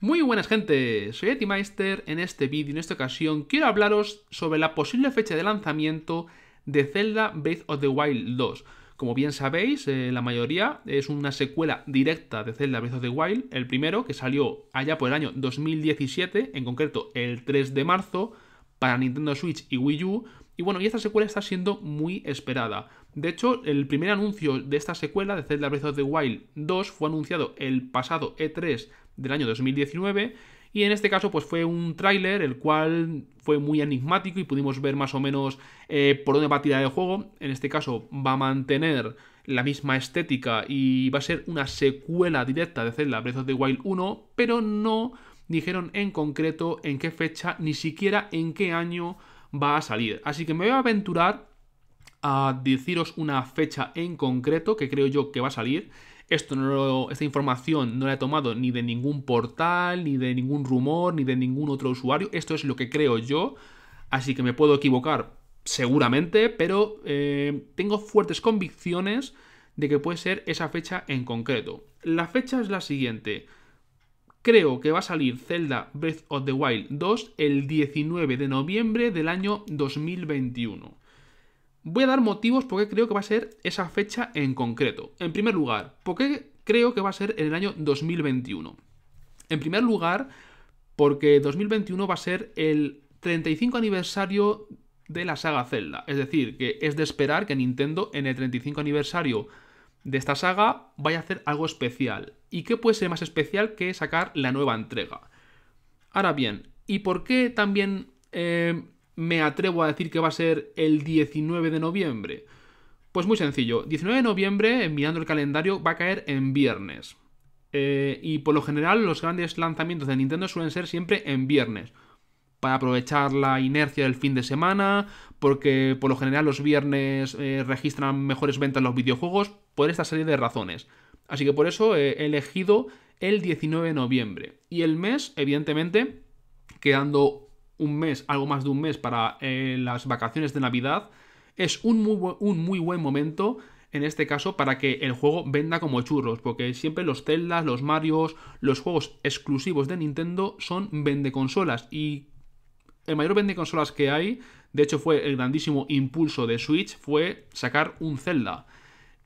Muy buenas gente, soy Etimeister, en este vídeo, en esta ocasión, quiero hablaros sobre la posible fecha de lanzamiento de Zelda Breath of the Wild 2. Como bien sabéis, eh, la mayoría es una secuela directa de Zelda Breath of the Wild, el primero que salió allá por el año 2017, en concreto el 3 de marzo, para Nintendo Switch y Wii U, y bueno, y esta secuela está siendo muy esperada. De hecho, el primer anuncio de esta secuela de Zelda Breath of the Wild 2 fue anunciado el pasado E3 del año 2019 y en este caso pues fue un tráiler el cual fue muy enigmático y pudimos ver más o menos eh, por dónde va a tirar el juego. En este caso va a mantener la misma estética y va a ser una secuela directa de Zelda Breath of the Wild 1, pero no dijeron en concreto en qué fecha, ni siquiera en qué año va a salir. Así que me voy a aventurar a deciros una fecha en concreto que creo yo que va a salir. Esto no esta información no la he tomado ni de ningún portal, ni de ningún rumor, ni de ningún otro usuario. Esto es lo que creo yo. Así que me puedo equivocar seguramente, pero eh, tengo fuertes convicciones de que puede ser esa fecha en concreto. La fecha es la siguiente creo que va a salir Zelda Breath of the Wild 2 el 19 de noviembre del año 2021. Voy a dar motivos porque creo que va a ser esa fecha en concreto. En primer lugar, ¿por qué creo que va a ser en el año 2021? En primer lugar, porque 2021 va a ser el 35 aniversario de la saga Zelda. Es decir, que es de esperar que Nintendo en el 35 aniversario de esta saga vaya a hacer algo especial. ¿Y qué puede ser más especial que sacar la nueva entrega? Ahora bien, ¿y por qué también eh, me atrevo a decir que va a ser el 19 de noviembre? Pues muy sencillo, 19 de noviembre, eh, mirando el calendario, va a caer en viernes. Eh, y por lo general los grandes lanzamientos de Nintendo suelen ser siempre en viernes para aprovechar la inercia del fin de semana, porque por lo general los viernes eh, registran mejores ventas los videojuegos, por esta serie de razones. Así que por eso eh, he elegido el 19 de noviembre. Y el mes, evidentemente, quedando un mes, algo más de un mes para eh, las vacaciones de Navidad, es un muy, un muy buen momento en este caso para que el juego venda como churros, porque siempre los Zeldas, los Marios, los juegos exclusivos de Nintendo son vende consolas y el mayor vende consolas que hay, de hecho fue el grandísimo impulso de Switch, fue sacar un Zelda.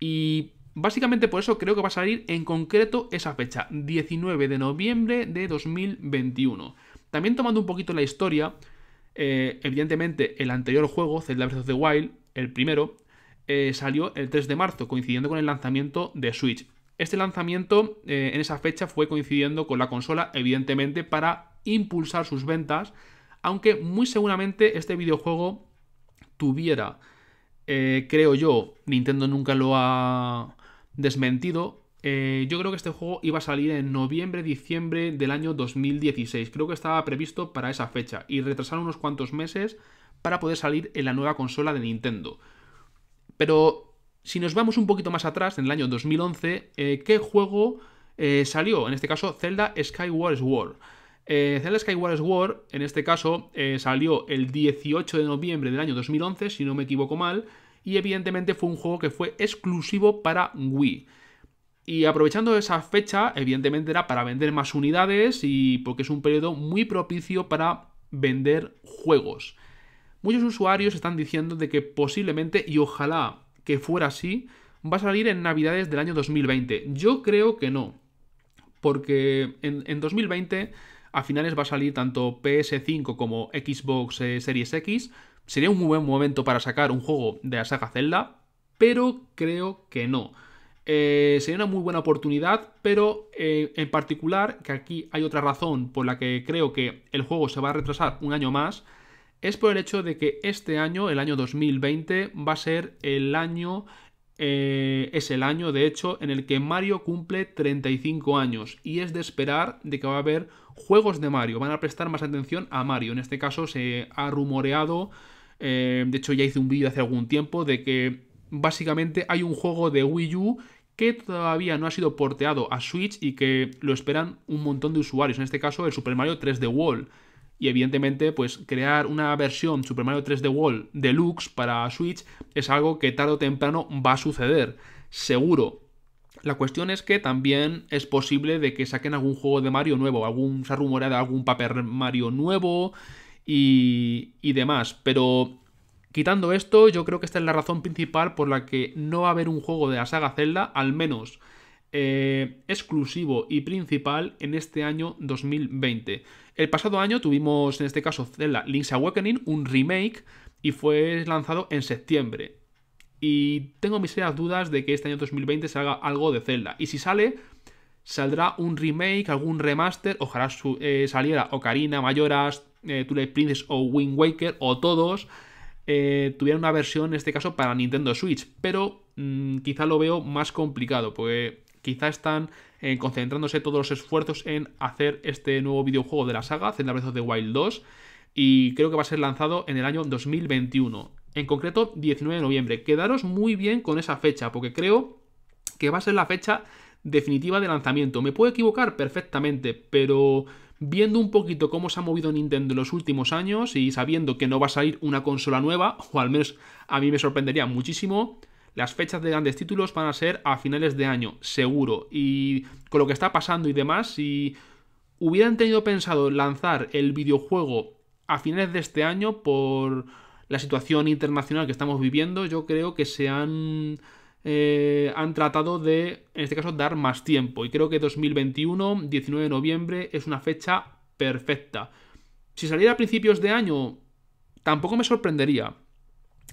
Y básicamente por eso creo que va a salir en concreto esa fecha, 19 de noviembre de 2021. También tomando un poquito la historia, eh, evidentemente el anterior juego, Zelda Breath of the Wild, el primero, eh, salió el 3 de marzo, coincidiendo con el lanzamiento de Switch. Este lanzamiento eh, en esa fecha fue coincidiendo con la consola, evidentemente, para impulsar sus ventas aunque muy seguramente este videojuego tuviera, eh, creo yo, Nintendo nunca lo ha desmentido, eh, yo creo que este juego iba a salir en noviembre-diciembre del año 2016. Creo que estaba previsto para esa fecha y retrasaron unos cuantos meses para poder salir en la nueva consola de Nintendo. Pero si nos vamos un poquito más atrás, en el año 2011, eh, ¿qué juego salió? En este caso, Zelda Skyward Sword. Eh, Zelda Skyward Sword, en este caso, eh, salió el 18 de noviembre del año 2011, si no me equivoco mal, y evidentemente fue un juego que fue exclusivo para Wii. Y aprovechando esa fecha, evidentemente era para vender más unidades y porque es un periodo muy propicio para vender juegos. Muchos usuarios están diciendo de que posiblemente, y ojalá que fuera así, va a salir en Navidades del año 2020. Yo creo que no, porque en 2020 a finales va a salir tanto PS5 como Xbox eh, Series X. Sería un muy buen momento para sacar un juego de la saga Zelda, pero creo que no. Eh, sería una muy buena oportunidad, pero eh, en particular, que aquí hay otra razón por la que creo que el juego se va a retrasar un año más, es por el hecho de que este año, el año 2020, va a ser el año eh, es el año, de hecho, en el que Mario cumple 35 años y es de esperar de que va a haber juegos de Mario, van a prestar más atención a Mario. En este caso se ha rumoreado, eh, de hecho ya hice un vídeo hace algún tiempo, de que básicamente hay un juego de Wii U que todavía no ha sido porteado a Switch y que lo esperan un montón de usuarios, en este caso el Super Mario 3D Wall y evidentemente pues crear una versión Super Mario 3D World Deluxe para Switch es algo que tarde o temprano va a suceder, seguro. La cuestión es que también es posible de que saquen algún juego de Mario nuevo, algún, se ha rumoreado algún Paper Mario nuevo y, y demás, pero quitando esto yo creo que esta es la razón principal por la que no va a haber un juego de la saga Zelda, al menos eh, exclusivo y principal en este año 2020. El pasado año tuvimos en este caso Zelda Link's Awakening, un remake, y fue lanzado en septiembre. Y tengo mis serias dudas de que este año 2020 salga algo de Zelda. Y si sale, saldrá un remake, algún remaster, ojalá eh, saliera Ocarina, Mayoras, eh, Twilight Princess o Wind Waker o todos. Eh, tuvieran una versión en este caso para Nintendo Switch, pero mm, quizá lo veo más complicado, porque quizá están eh, concentrándose todos los esfuerzos en hacer este nuevo videojuego de la saga, Zelda Breath of the Wild 2, y creo que va a ser lanzado en el año 2021. En concreto, 19 de noviembre. Quedaros muy bien con esa fecha, porque creo que va a ser la fecha definitiva de lanzamiento. Me puedo equivocar perfectamente, pero viendo un poquito cómo se ha movido Nintendo en los últimos años y sabiendo que no va a salir una consola nueva, o al menos a mí me sorprendería muchísimo, las fechas de grandes títulos van a ser a finales de año, seguro. Y con lo que está pasando y demás, si hubieran tenido pensado lanzar el videojuego a finales de este año por la situación internacional que estamos viviendo, yo creo que se han... Eh, han tratado de, en este caso, dar más tiempo. Y creo que 2021, 19 de noviembre, es una fecha perfecta. Si saliera a principios de año, tampoco me sorprendería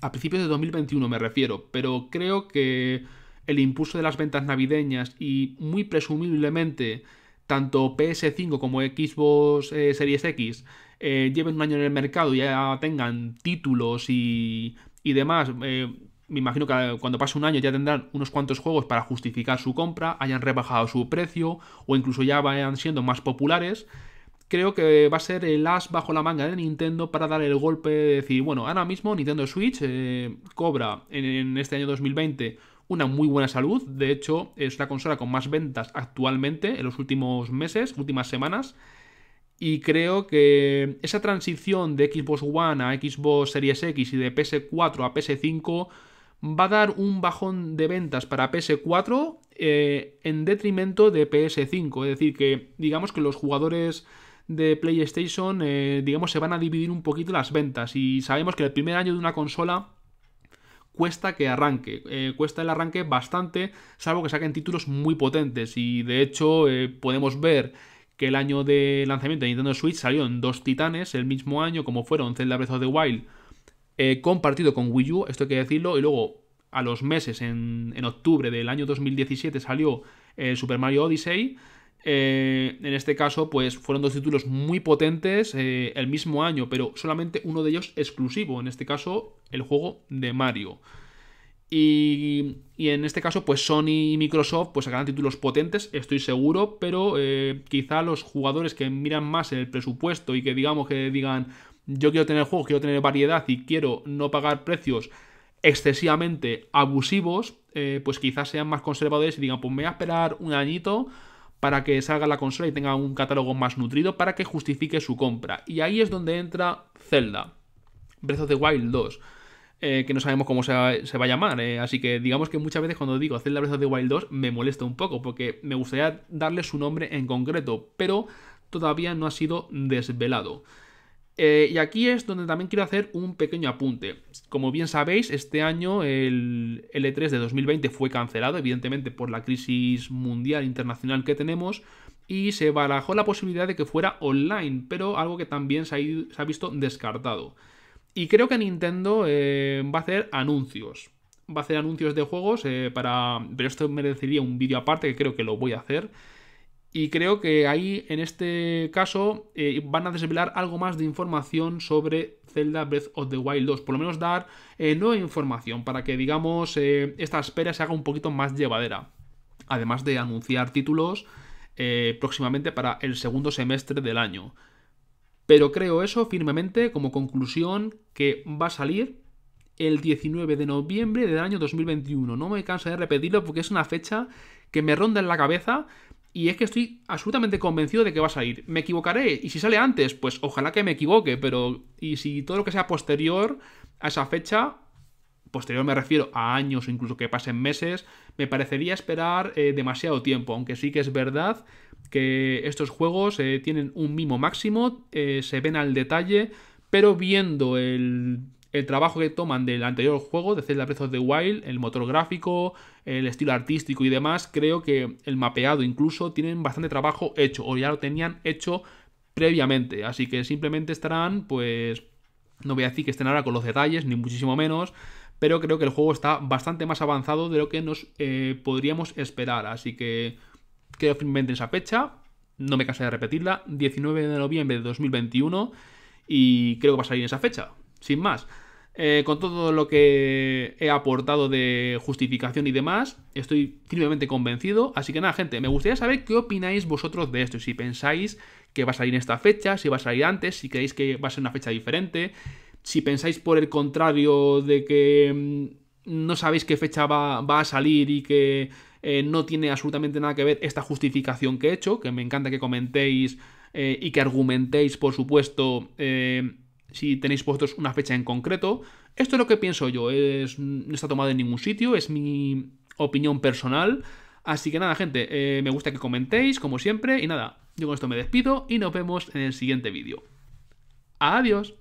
a principios de 2021 me refiero, pero creo que el impulso de las ventas navideñas y muy presumiblemente tanto PS5 como Xbox eh, Series X eh, lleven un año en el mercado y ya tengan títulos y, demás, eh, me imagino que cuando pase un año ya tendrán unos cuantos juegos para justificar su compra, hayan rebajado su precio o incluso ya vayan siendo más populares creo que va a ser el as bajo la manga de Nintendo para dar el golpe de decir, bueno, ahora mismo Nintendo Switch eh, cobra en, este año 2020 una muy buena salud, de hecho es la consola con más ventas actualmente en los últimos meses, últimas semanas, y creo que esa transición de Xbox One a Xbox Series X y de PS4 a PS5 va a dar un bajón de ventas para PS4 eh, en detrimento de PS5, es decir, que digamos que los jugadores de PlayStation, eh, digamos, se van a dividir un poquito las ventas. Y sabemos que el primer año de una consola cuesta que arranque, eh, cuesta el arranque bastante, salvo que saquen títulos muy potentes. Y de hecho eh, podemos ver que el año de lanzamiento de Nintendo Switch salió en dos titanes el mismo año, como fueron Zelda Breath of the Wild, compartido con Wii U, esto hay que decirlo, y luego a los meses, en, en octubre del año 2017, salió Super Mario Odyssey. Eh, en este caso, pues fueron dos títulos muy potentes eh, el mismo año, pero solamente uno de ellos exclusivo, en este caso el juego de Mario. Y, en este caso, pues Sony y Microsoft pues sacarán títulos potentes, estoy seguro, pero eh, quizá los jugadores que miran más el presupuesto y que digamos que digan yo quiero tener juegos, quiero tener variedad y quiero no pagar precios excesivamente abusivos, pues quizás sean más conservadores y digan pues me voy a esperar un añito para que salga la consola y tenga un catálogo más nutrido para que justifique su compra. Y ahí es donde entra Zelda, Breath of the Wild 2. Eh, que no sabemos cómo se va, a llamar. Eh. Así que digamos que muchas veces cuando digo Zelda Breath of the Wild 2 me molesta un poco porque me gustaría darle su nombre en concreto, pero todavía no ha sido desvelado. Eh, y aquí es donde también quiero hacer un pequeño apunte. Como bien sabéis, este año el L3 de 2020 fue cancelado, evidentemente por la crisis mundial internacional que tenemos, y se barajó la posibilidad de que fuera online, pero algo que también se ha, visto descartado. Y creo que Nintendo eh, va a hacer anuncios. Va a hacer anuncios de juegos eh, Pero esto merecería un vídeo aparte, que creo que lo voy a hacer. Y creo que ahí, en este caso, eh, van a desvelar algo más de información sobre Zelda Breath of the Wild 2. Por lo menos dar eh, nueva información para que, digamos, eh, esta espera se haga un poquito más llevadera. Además de anunciar títulos próximamente para el segundo semestre del año. Pero creo eso firmemente como conclusión que va a salir el 19 de noviembre del año 2021. No me canso de repetirlo porque es una fecha que me ronda en la cabeza y es que estoy absolutamente convencido de que va a salir. Me equivocaré, y si sale antes, pues ojalá que me equivoque, pero y si todo lo que sea posterior a esa fecha, posterior me refiero a años o incluso que pasen meses, me parecería esperar eh, demasiado tiempo, aunque sí que es verdad que estos juegos eh, tienen un mimo máximo, eh, se ven al detalle, pero viendo el el trabajo que toman del anterior juego, de Zelda Breath of the Wild, el motor gráfico, el estilo artístico y demás, creo que el mapeado incluso tienen bastante trabajo hecho o ya lo tenían hecho previamente, así que simplemente estarán pues no voy a decir que estén ahora con los detalles, ni muchísimo menos, pero creo que el juego está bastante más avanzado de lo que nos eh, podríamos esperar, así que creo firmemente en esa fecha, no me cansé de repetirla, 19 de noviembre de 2021 y creo que va a salir en esa fecha sin más. Eh, con todo lo que he aportado de justificación y demás, estoy firmemente convencido. Así que nada, gente, me gustaría saber qué opináis vosotros de esto. Si pensáis que va a salir en esta fecha, si va a salir antes, si creéis que va a ser una fecha diferente. Si pensáis por el contrario de que mm, no sabéis qué fecha va, a salir y que eh, no tiene absolutamente nada que ver esta justificación que he hecho, que me encanta que comentéis eh, y que argumentéis, por supuesto si tenéis puestos una fecha en concreto. Esto es lo que pienso yo, es, no está tomado en ningún sitio, es mi opinión personal. Así que nada, gente, eh, me gusta que comentéis, como siempre, y nada, yo con esto me despido y nos vemos en el siguiente vídeo. Adiós.